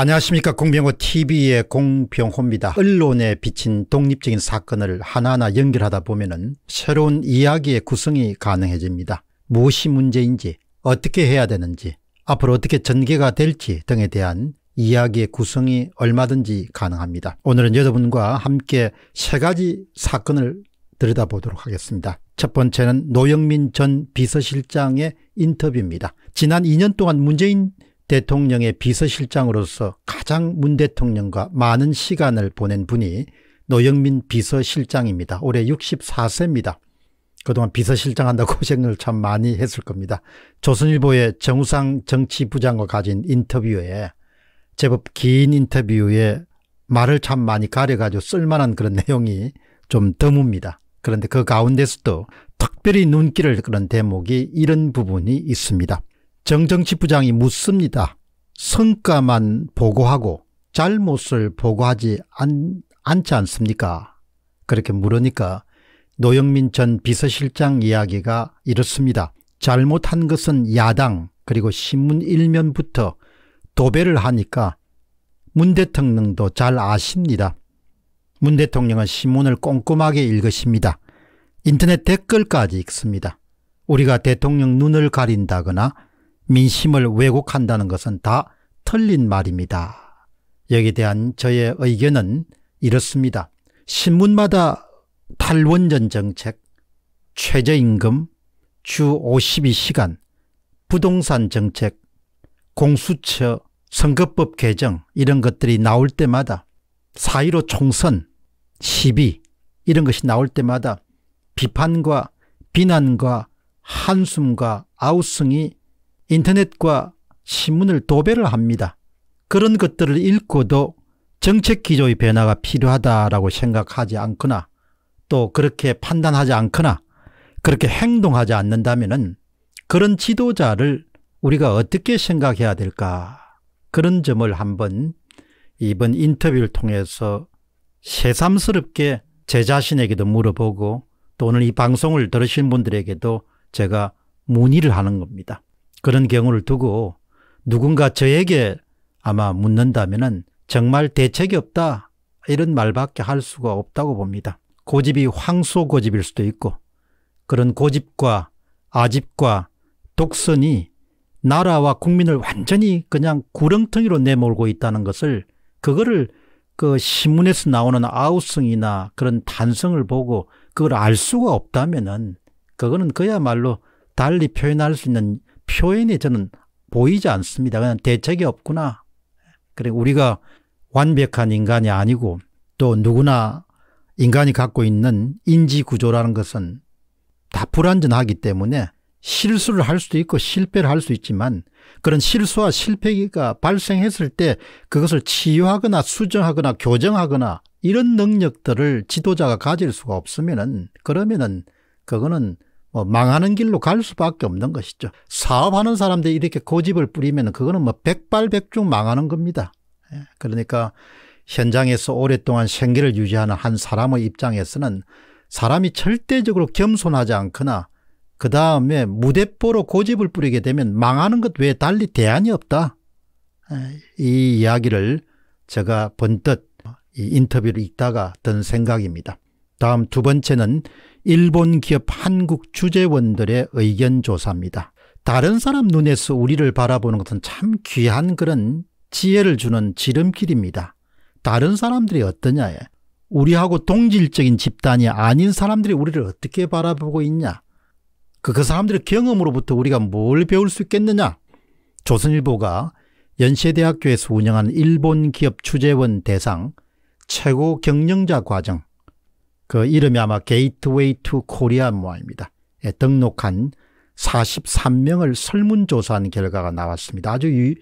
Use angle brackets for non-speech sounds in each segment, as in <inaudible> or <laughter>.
안녕하십니까 공병호 tv의 공병호입니다. 언론에 비친 독립적인 사건을 하나하나 연결하다 보면 은 새로운 이야기의 구성이 가능해집니다. 무엇이 문제인지 어떻게 해야 되는지 앞으로 어떻게 전개가 될지 등에 대한 이야기의 구성이 얼마든지 가능합니다. 오늘은 여러분과 함께 세 가지 사건을 들여다보도록 하겠습니다. 첫 번째는 노영민 전 비서실장의 인터뷰입니다. 지난 2년 동안 문재인 대통령의 비서실장으로서 가장 문 대통령과 많은 시간을 보낸 분이 노영민 비서실장입니다. 올해 64세입니다. 그동안 비서실장 한다고 <laughs> 고생을 참 많이 했을 겁니다. 조선일보의 정우상 정치부장과 가진 인터뷰에 제법 긴 인터뷰에 말을 참 많이 가려가지고 쓸만한 그런 내용이 좀 드뭅니다. 그런데 그 가운데서도 특별히 눈길을 끄는 대목이 이런 부분이 있습니다. 정정치 부장이 묻습니다. 성과만 보고하고 잘못을 보고하지 않, 않지 않습니까? 그렇게 물으니까 노영민 전 비서실장 이야기가 이렇습니다. 잘못한 것은 야당 그리고 신문 일면부터 도배를 하니까 문 대통령도 잘 아십니다. 문 대통령은 신문을 꼼꼼하게 읽으십니다. 인터넷 댓글까지 읽습니다. 우리가 대통령 눈을 가린다거나 민심을 왜곡한다는 것은 다 틀린 말입니다. 여기 대한 저의 의견은 이렇습니다. 신문마다 탈원전 정책, 최저임금, 주 52시간, 부동산 정책, 공수처, 선거법 개정 이런 것들이 나올 때마다 4.15 총선, 시비 이런 것이 나올 때마다 비판과 비난과 한숨과 아우성이 인터넷과 신문을 도배를 합니다. 그런 것들을 읽고도 정책 기조의 변화가 필요하다라고 생각하지 않거나 또 그렇게 판단하지 않거나 그렇게 행동하지 않는다면 그런 지도자를 우리가 어떻게 생각해야 될까 그런 점을 한번 이번 인터뷰를 통해서 새삼스럽게 제 자신에게도 물어보고 또 오늘 이 방송을 들으신 분들에게도 제가 문의를 하는 겁니다. 그런 경우를 두고 누군가 저에게 아마 묻는다면은 정말 대책이 없다 이런 말밖에 할 수가 없다고 봅니다. 고집이 황소 고집일 수도 있고 그런 고집과 아집과 독선이 나라와 국민을 완전히 그냥 구렁텅이로 내몰고 있다는 것을 그거를 그 신문에서 나오는 아우성이나 그런 탄성을 보고 그걸 알 수가 없다면은 그거는 그야말로 달리 표현할 수 있는 표현이 저는 보이지 않습니다. 그냥 대책이 없구나. 그리 우리가 완벽한 인간이 아니고 또 누구나 인간이 갖고 있는 인지 구조라는 것은 다 불완전하기 때문에 실수를 할 수도 있고 실패를 할 수 있지만 그런 실수와 실패가 발생했을 때 그것을 치유하거나 수정하거나 교정하거나 이런 능력들을 지도자가 가질 수가 없으면은 그러면은 그거는 뭐 망하는 길로 갈 수밖에 없는 것이죠. 사업하는 사람들이 이렇게 고집을 뿌리면 그거는 뭐 백발백중 망하는 겁니다. 예, 그러니까 현장에서 오랫동안 생계를 유지하는 한 사람의 입장에서는 사람이 절대적으로 겸손하지 않거나 그 다음에 무대포로 고집을 뿌리게 되면 망하는 것 외에 달리 대안이 없다. 예, 이 이야기를 제가 번뜻 이 인터뷰를 읽다가 든 생각입니다. 다음 두 번째는 일본 기업 한국 주재원들의 의견 조사입니다. 다른 사람 눈에서 우리를 바라보는 것은 참 귀한 그런 지혜를 주는 지름길입니다. 다른 사람들이 어떠냐에 우리하고 동질적인 집단이 아닌 사람들이 우리를 어떻게 바라보고 있냐 그, 그 사람들의 경험으로부터 우리가 뭘 배울 수 있겠느냐 조선일보가 연세대학교에서 운영한 일본 기업 주재원 대상 최고 경영자 과정 그 이름이 아마 게이트웨이 투 코리아 모아입니다. 등록한 43명을 설문조사한 결과가 나왔습니다. 아주 유,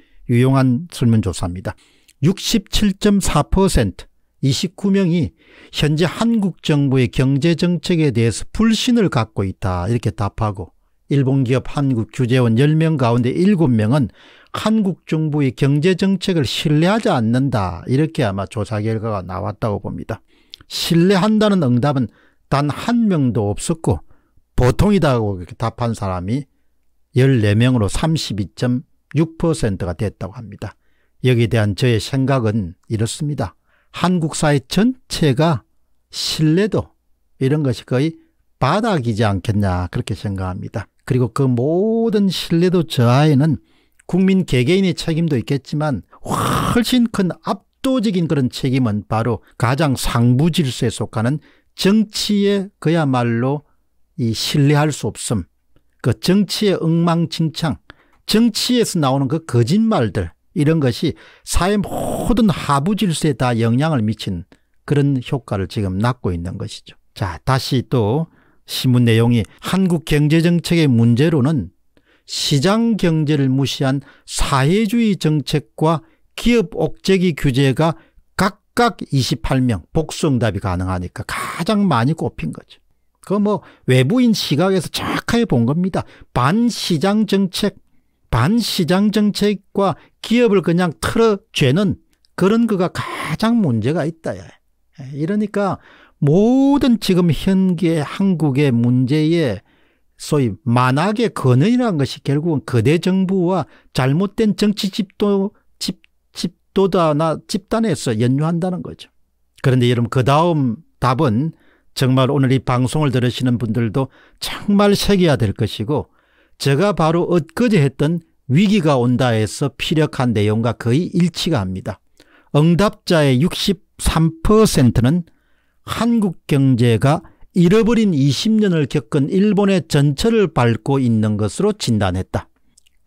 용한 설문조사입니다. 67.4% 29명이 현재 한국 정부의 경제정책에 대해서 불신을 갖고 있다 이렇게 답하고 일본 기업 한국 규제원 10명 가운데 7명은 한국 정부의 경제정책을 신뢰하지 않는다 이렇게 아마 조사 결과가 나왔다고 봅니다. 신뢰한다는 응답은 단 한 명도 없었고 보통이다고 답한 사람이 14명으로 32.6%가 됐다고 합니다. 여기에 대한 저의 생각은 이렇습니다. 한국 사회 전체가 신뢰도 이런 것이 거의 바닥이지 않겠냐 그렇게 생각합니다. 그리고 그 모든 신뢰도 저하에는 국민 개개인의 책임도 있겠지만 훨씬 큰압 압도적인 그런 책임은 바로 가장 상부 질서에 속하는 정치에 그야말로 이 신뢰할 수 없음 그 정치의 엉망진창 정치에서 나오는 그 거짓말들 이런 것이 사회 모든 하부 질서에 다 영향을 미친 그런 효과를 지금 낳고 있는 것이죠. 자 다시 또 신문 내용이 한국 경제정책의 문제로는 시장 경제를 무시한 사회주의 정책과 기업 옥제기 규제가 각각 28명 복수응답이 가능하니까 가장 많이 꼽힌 거죠. 그뭐 외부인 시각에서 정확하게 본 겁니다. 반시장 정책, 반시장 정책과 기업을 그냥 틀어죄는 그런 거가 가장 문제가 있다. 예, 이러니까 모든 지금 현기의 한국의 문제에 소위 만악의 근원이라는 것이 결국은 거대 정부와 잘못된 정치 집도 또다나 집단에서 연유한다는 거죠. 그런데 여러분 그 다음 답은 정말 오늘 이 방송을 들으시는 분들도 정말 새겨야 될 것이고 제가 바로 엊그제 했던 위기가 온다에서 피력한 내용과 거의 일치가 합니다. 응답자의 63%는 한국 경제가 잃어버린 20년을 겪은 일본의 전철을 밟고 있는 것으로 진단했다.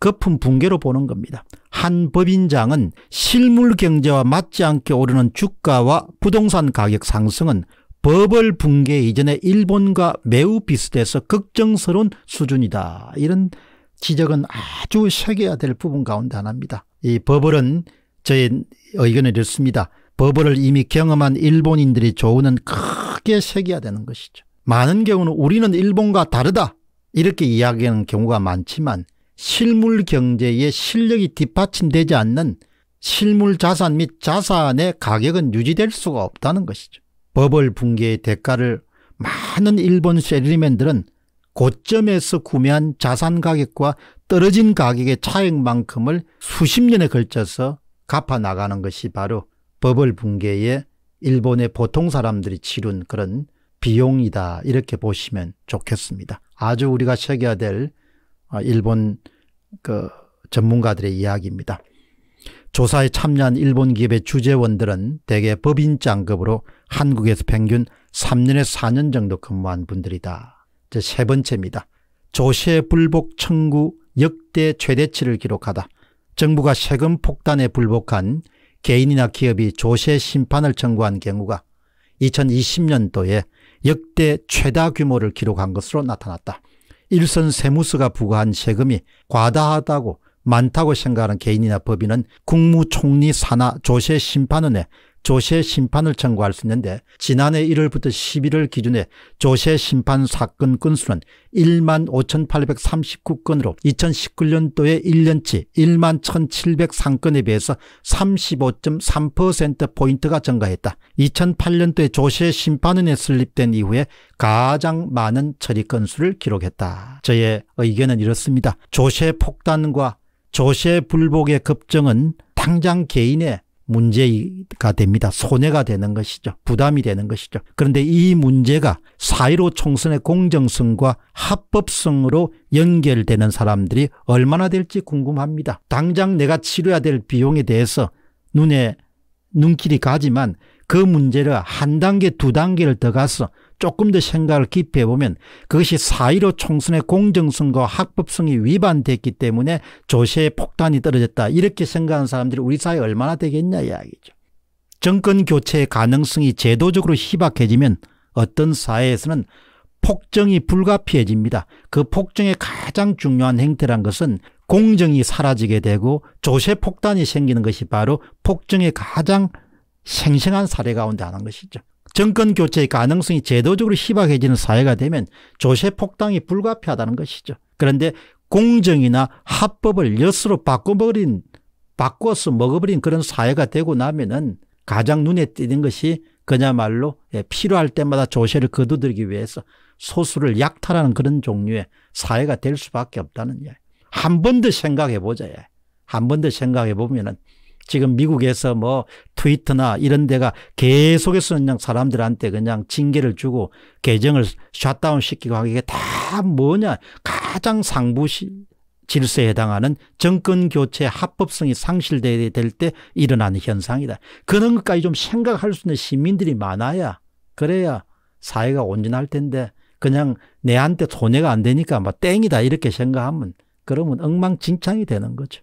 거품 붕괴로 보는 겁니다. 한 법인장은 실물 경제와 맞지 않게 오르는 주가와 부동산 가격 상승은 버블 붕괴 이전에 일본과 매우 비슷해서 걱정스러운 수준이다. 이런 지적은 아주 새겨야 될 부분 가운데 하나입니다. 이버블은 저의 의견을 이렇습니다. 버블을 이미 경험한 일본인들이 조언은 크게 새겨야 되는 것이죠. 많은 경우는 우리는 일본과 다르다 이렇게 이야기하는 경우가 많지만 실물 경제의 실력이 뒷받침되지 않는 실물 자산 및 자산의 가격은 유지될 수가 없다는 것이죠. 버블 붕괴의 대가를 많은 일본 셀리맨들은 고점에서 구매한 자산 가격과 떨어진 가격의 차액만큼을 수십 년에 걸쳐서 갚아 나가는 것이 바로 버블 붕괴의 일본의 보통 사람들이 치른 그런 비용이다 이렇게 보시면 좋겠습니다. 아주 우리가 새겨야 될 아, 일본 그 전문가들의 이야기입니다. 조사에 참여한 일본 기업의 주재원들은 대개 법인장급으로 한국에서 평균 3년에서 4년 정도 근무한 분들이다. 세 번째입니다. 조세 불복 청구 역대 최대치를 기록하다. 정부가 세금 폭탄에 불복한 개인이나 기업이 조세 심판을 청구한 경우가 2020년도에 역대 최다 규모를 기록한 것으로 나타났다. 일선 세무서가 부과한 세금이 과다하다고 많다고 생각하는 개인이나 법인은 국무총리 산하 조세 심판원에 조세 심판을 청구할 수 있는데 지난해 1월부터 11월 기준에 조세 심판 사건 건수는 1만 5,839건으로 2019년도에 1년치 1만 1,703건에 비해서 35.3%포인트가 증가했다. 2008년도에 조세 심판원에 설립된 이후에 가장 많은 처리 건수를 기록했다. 저의 의견은 이렇습니다. 조세 폭탄과 조세 불복의 급증은 당장 개인의 문제가 됩니다. 손해가 되는 것이죠. 부담이 되는 것이죠. 그런데 이 문제가 사1로 총선의 공정성과 합법성으로 연결되는 사람들이 얼마나 될지 궁금합니다. 당장 내가 치러야 될 비용에 대해서 눈에 눈길이 가지만 그 문제를 한 단계 두 단계를 더 가서 조금 더 생각을 깊이 해보면 그것이 4.15 총선의 공정성과 합법성이 위반됐기 때문에 조세의 폭탄이 떨어졌다. 이렇게 생각하는 사람들이 우리 사회에 얼마나 되겠냐 이야기죠. 정권 교체의 가능성이 제도적으로 희박해지면 어떤 사회에서는 폭정이 불가피해집니다. 그 폭정의 가장 중요한 행태란 것은 공정이 사라지게 되고 조세 폭탄이 생기는 것이 바로 폭정의 가장 생생한 사례 가운데 하는 나 것이죠. 정권 교체의 가능성이 제도적으로 희박해지는 사회가 되면 조세 폭당이 불가피하다는 것이죠. 그런데 공정이나 합법을 엿으로 바꿔버린 바꿔서 먹어버린 그런 사회가 되고 나면은 가장 눈에 띄는 것이 그야말로 예, 필요할 때마다 조세를 거두들기 위해서 소수를 약탈하는 그런 종류의 사회가 될 수밖에 없다는 예. 한번 더 생각해 보자. 예. 한번 더 생각해 보면은 지금 미국에서 뭐 트위터나 이런 데가 계속해서 그냥 사람들한테 그냥 징계를 주고 계정을 셧다운 시키고 하기 이게 다 뭐냐 가장 상부 질서에 해당하는 정권 교체 합법성이 상실될 야때 일어나는 현상이다. 그런 것까지 좀 생각할 수 있는 시민들이 많아야 그래야 사회가 온전할 텐데 그냥 내한테 손해가 안 되니까 막 뭐 땡이다 이렇게 생각하면 그러면 엉망진창이 되는 거죠.